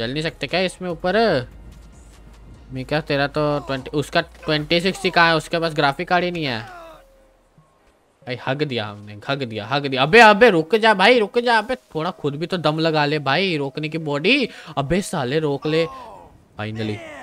चल नहीं सकते क्या इसमें ऊपर मैं क्या तेरा तो ट्वेंटी उसका ट्वेंटी सिक्सटी कहाँ है उसके पास ग्राफिक कार्ड ही नहीं है भाई हग दिया हमने हग दिया हग दिया अबे अबे रुक जा भाई रुक जा अबे थोड़ा खुद भी तो दम लगा ले भाई रोकने की बॉडी अबे साले रोक ले फाइनली